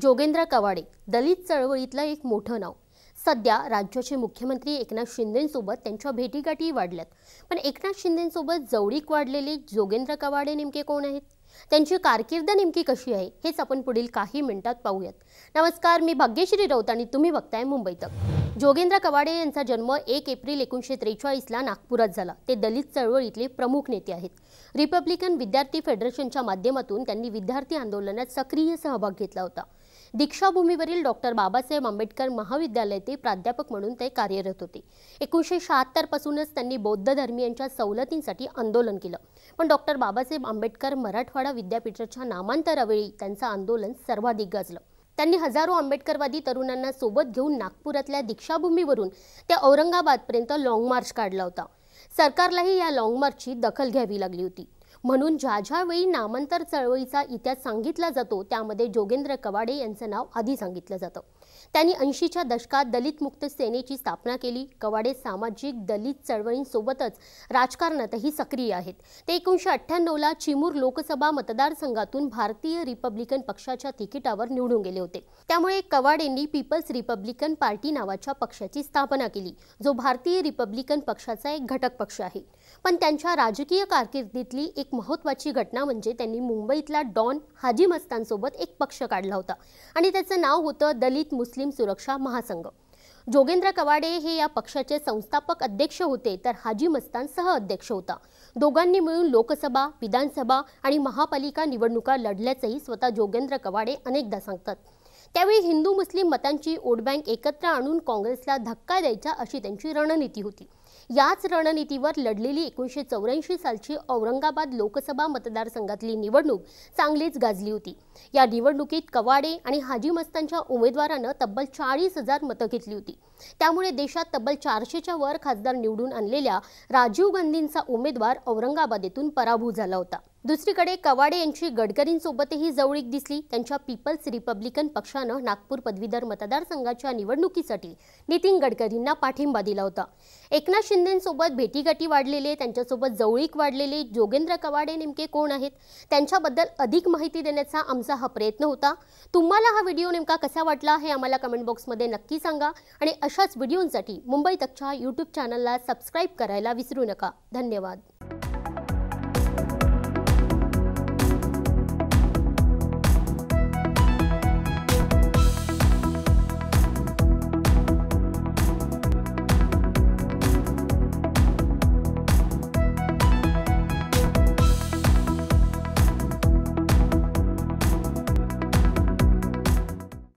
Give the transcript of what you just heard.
जोगेंद्र कवाडे दलित चळवळीतलं एक मोठं नाव सध्या राज्याचे मुख्यमंत्री एकनाथ शिंदेंसोबत त्यांच्या भेटीगाठी वाढल्यात पण एकनाथ शिंदेंसोबत जवळीक वाढलेले जोगेंद्र कवाडे नेमके कोण आहेत त्यांची कारकिर्द नेमकी कशी आहे हेच आपण पुढील काही मिनिटात पाहूयात नमस्कार मी भाग्यश्री राऊत आणि तुम्ही बघताय मुंबई तक जोगेंद्र कवाडे यांचा जन्म एक एप्रिल एकोणीसशे त्रेचाळीसला नागपुरात झाला ते दलित चळवळीतले प्रमुख नेते आहेत रिपब्लिकन विद्यार्थी फेडरेशनच्या माध्यमातून त्यांनी विद्यार्थी आंदोलनात सक्रिय सहभाग घेतला होता दीक्षाभूमीवरील डॉक्टर बाबासाहेब आंबेडकर महाविद्यालयातील प्राध्यापक म्हणून ते कार्यरत होते एकोणीसशे पासूनच त्यांनी बौद्ध धर्मियांच्या सवलतींसाठी आंदोलन केलं पण डॉक्टर बाबासाहेब आंबेडकर मराठवाडा विद्यापीठाच्या नामांतरावेळी त्यांचं आंदोलन सर्वाधिक गाजलं त्यांनी हजारो आंबेडकरवादी तरुणांना सोबत घेऊन नागपुरातल्या दीक्षाभूमीवरून ते औरंगाबादपर्यंत लाँग मार्च काढला होता सरकारलाही या लाँग मार्चची दखल घ्यावी लागली होती म्हणून ज्या ज्यावेळी नामांतर चळवळीचा इतिहास सांगितला जातो त्यामध्ये जोगेंद्र कवाडे यांचं नाव आधी सांगितलं जातं त्यांनी ऐंशीच्या दशकात दलित मुक्त सेनेची स्थापना केली कवाडे सामाजिक दलित चळवळींसोबतच राजकारणातही सक्रिय आहेत ते एकोणीसशे अठ्ठ्याण्णवला चिमूर लोकसभा मतदारसंघातून भारतीय रिपब्लिकन पक्षाच्या तिकिटावर निवडून गेले होते त्यामुळे कवाडेंनी पीपल्स रिपब्लिकन पार्टी नावाच्या पक्षाची स्थापना केली जो भारतीय रिपब्लिकन पक्षाचा एक घटक पक्ष आहे पण त्यांच्या राजकीय कारकिर्दीतली एक महत्त्वाची घटना म्हणजे त्यांनी मुंबईतला डॉन हाजी मस्तांसोबत एक पक्ष काढला होता आणि त्याचं नाव होतं दलित मुस्लिम सुरक्षा महासंघ जोगेंद्र कवाडे हे या पक्षाचे संस्थापक अध्यक्ष होते तर हाजी मस्तान सह अध्यक्ष होता दोघांनी मिळून लोकसभा विधानसभा आणि महापालिका निवडणुका लढल्याचंही स्वतः जोगेंद्र कवाडे अनेकदा सांगतात त्यावेळी हिंदू मुस्लिम मतांची वोट बँक एकत्र आणून काँग्रेसला धक्का द्यायचा अशी त्यांची रणनीती होती याच रणनीतीवर लढलेली एकोणीशे चौऱ्याऐंशी सालची औरंगाबाद लोकसभा मतदारसंघातली निवडणूक चांगलीच गाजली होती या निवडणुकीत कवाडे आणि हाजी मस्तांच्या उमेदवारानं तब्बल चाळीस हजार मतं घेतली होती त्यामुळे देशात तब्बल चारशेच्या वर खासदार निवडून आणलेल्या राजीव गांधींचा उमेदवार औरंगाबाद येथून पराभूत झाला होता दुसरीकडे कवाडे यांची गडकरींसोबतही जवळीक दिसली त्यांच्या पीपल्स रिपब्लिकन पक्षानं नागपूर पदवीधर मतदारसंघाच्या निवडणुकीसाठी नितीन गडकरींना पाठिंबा दिला होता एकनाथ शिंदेसोबत भेटीगाठी वाढलेले त्यांच्यासोबत जवळीक वाढलेले जोगेंद्र कवाडे नेमके कोण आहेत त्यांच्याबद्दल अधिक माहिती देण्याचा आमचा हा प्रयत्न होता तुम्हाला हा व्हिडिओ नेमका कसा वाटला हे आम्हाला कमेंट बॉक्समध्ये नक्की सांगा आणि अशाच व्हिडिओंसाठी मुंबई तकच्या यूट्यूब चॅनलला सबस्क्राईब करायला विसरू नका धन्यवाद